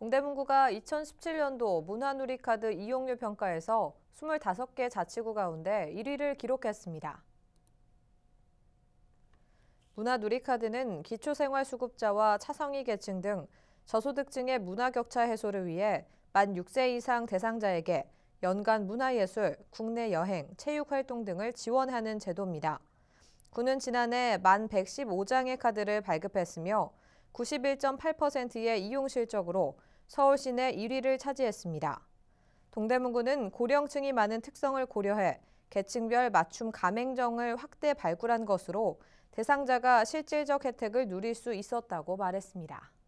동대문구가 2017년도 문화누리 카드 이용료 평가에서 25개 자치구 가운데 1위를 기록했습니다. 문화누리 카드는 기초생활수급자와 차성희 계층 등 저소득층의 문화 격차 해소를 위해 만 6세 이상 대상자에게 연간 문화예술, 국내 여행, 체육활동 등을 지원하는 제도입니다. 구는 지난해 만 115장의 카드를 발급했으며 91.8%의 이용 실적으로 서울 시내 1위를 차지했습니다. 동대문구는 고령층이 많은 특성을 고려해 계층별 맞춤 가맹점을 확대 발굴한 것으로 대상자가 실질적 혜택을 누릴 수 있었다고 말했습니다.